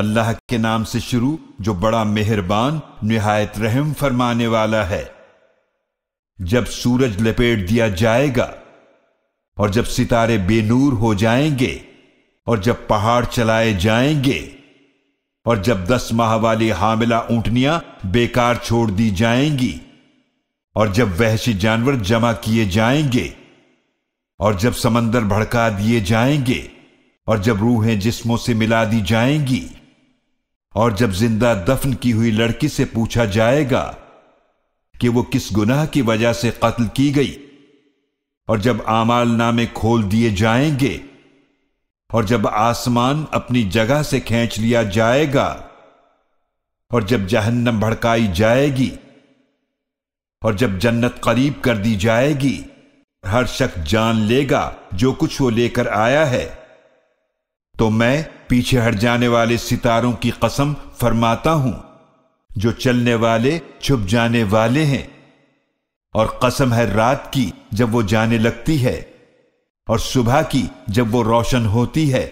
अल्लाह के नाम से शुरू जो बड़ा मेहरबान निहायत रहम फरमाने वाला है जब सूरज लपेट दिया जाएगा और जब सितारे बेनूर हो जाएंगे और जब पहाड़ चलाए जाएंगे और जब दस माह वाली हामिला ऊंटनियां बेकार छोड़ दी जाएंगी और जब वहशी जानवर जमा किए जाएंगे और जब समंदर भड़का दिए जाएंगे और जब रूहें जिस्मों से मिला दी जाएंगी और जब जिंदा दफन की हुई लड़की से पूछा जाएगा कि वो किस गुनाह की वजह से कत्ल की गई और जब आमाल नामे खोल दिए जाएंगे और जब आसमान अपनी जगह से खींच लिया जाएगा और जब जहन्नम भड़काई जाएगी और जब जन्नत करीब कर दी जाएगी हर शख्स जान लेगा जो कुछ वो लेकर आया है तो मैं पीछे हट जाने वाले सितारों की कसम फरमाता हूं जो चलने वाले छुप जाने वाले हैं और कसम है रात की जब वो जाने लगती है और सुबह की जब वो रोशन होती है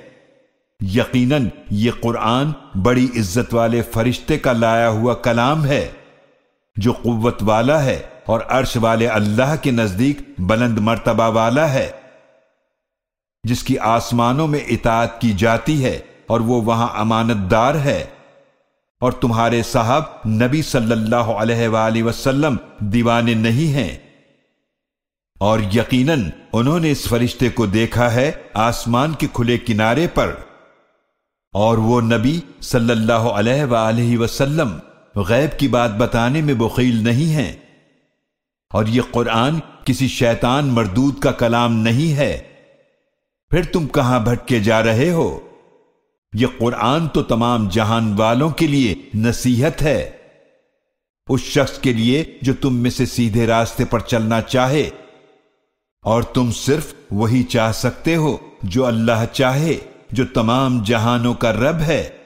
यकीनन ये कुरान बड़ी इज्जत वाले फरिश्ते का लाया हुआ कलाम है जो कुव्वत वाला है और अर्श वाले अल्लाह के नजदीक बुलंद मर्तबा वाला है जिसकी आसमानों में इतात की जाती है और वो वहां अमानतदार है और तुम्हारे साहब नबी सल्लल्लाहु अलैहि वसल्लम दीवाने नहीं हैं और यकीनन उन्होंने इस फरिश्ते को देखा है आसमान के खुले किनारे पर और वो नबी सल्लल्लाहु अलैहि वसल्लम गैब की बात बताने में बकील नहीं है और ये कुरान किसी शैतान मरदूद का कलाम नहीं है फिर तुम कहां भटके जा रहे हो यह कुरान तो तमाम जहान वालों के लिए नसीहत है उस शख्स के लिए जो तुम में से सीधे रास्ते पर चलना चाहे और तुम सिर्फ वही चाह सकते हो जो अल्लाह चाहे जो तमाम जहानों का रब है